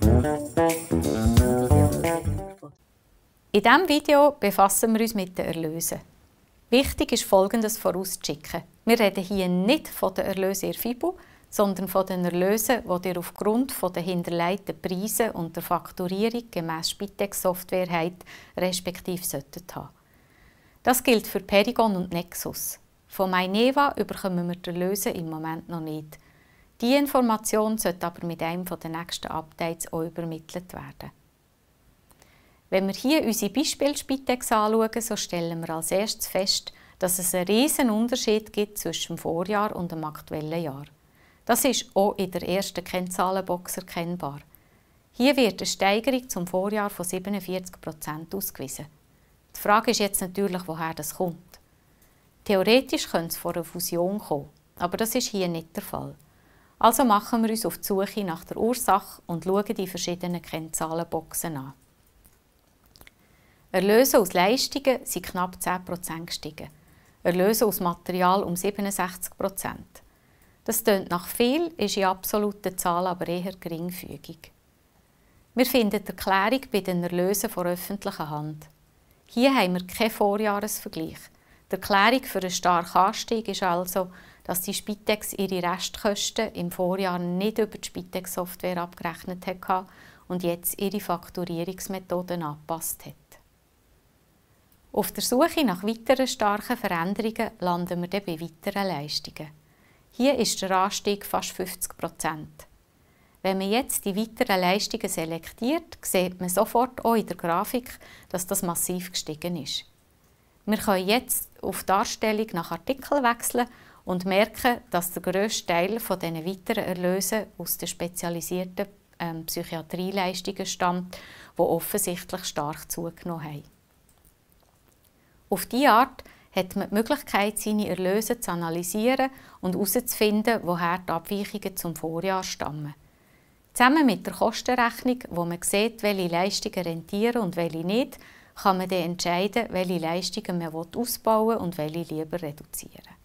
In diesem Video befassen wir uns mit den Erlösen. Wichtig ist Folgendes vorauszuschicken. Wir reden hier nicht von den Erlösen in der FIBU, sondern von den Erlösen, die ihr aufgrund der hinterlegten Preise und der Fakturierung gemäß Spitex-Software habt, respektive solltet haben. Das gilt für Perigon und Nexus. Von Maineva bekommen wir die Erlöse im Moment noch nicht. Die Information sollte aber mit einem der nächsten Updates auch übermittelt werden. Wenn wir hier unsere Beispielspitex anschauen, so stellen wir als erstes fest, dass es einen riesen Unterschied gibt zwischen dem Vorjahr und dem aktuellen Jahr. Das ist auch in der ersten Kennzahlenbox erkennbar. Hier wird eine Steigerung zum Vorjahr von 47 Prozent ausgewiesen. Die Frage ist jetzt natürlich, woher das kommt. Theoretisch könnte es vor einer Fusion kommen, aber das ist hier nicht der Fall. Also machen wir uns auf die Suche nach der Ursache und schauen die verschiedenen Kennzahlenboxen an. Erlöse aus Leistungen sind knapp 10% gestiegen. Erlöse aus Material um 67%. Das tönt nach viel, ist in absoluten Zahlen aber eher geringfügig. Wir finden die Erklärung bei den Erlösen von öffentlicher Hand. Hier haben wir keinen Vorjahresvergleich. Die Erklärung für einen starken Anstieg ist also dass die Spitex ihre Restkosten im Vorjahr nicht über die Spitex-Software abgerechnet hatte und jetzt ihre Fakturierungsmethoden angepasst hat. Auf der Suche nach weiteren starken Veränderungen landen wir dann bei weiteren Leistungen. Hier ist der Anstieg fast 50 Prozent. Wenn man jetzt die weiteren Leistungen selektiert, sieht man sofort auch in der Grafik, dass das massiv gestiegen ist. Wir können jetzt auf die Darstellung nach Artikel wechseln und merken, dass der grösste Teil dieser weiteren Erlöse aus den spezialisierten ähm, Psychiatrieleistungen stammt, die offensichtlich stark zugenommen haben. Auf diese Art hat man die Möglichkeit, seine Erlöse zu analysieren und herauszufinden, woher die Abweichungen zum Vorjahr stammen. Zusammen mit der Kostenrechnung, wo man sieht, welche Leistungen rentieren und welche nicht, kann man dann entscheiden, welche Leistungen man ausbauen und welche lieber reduzieren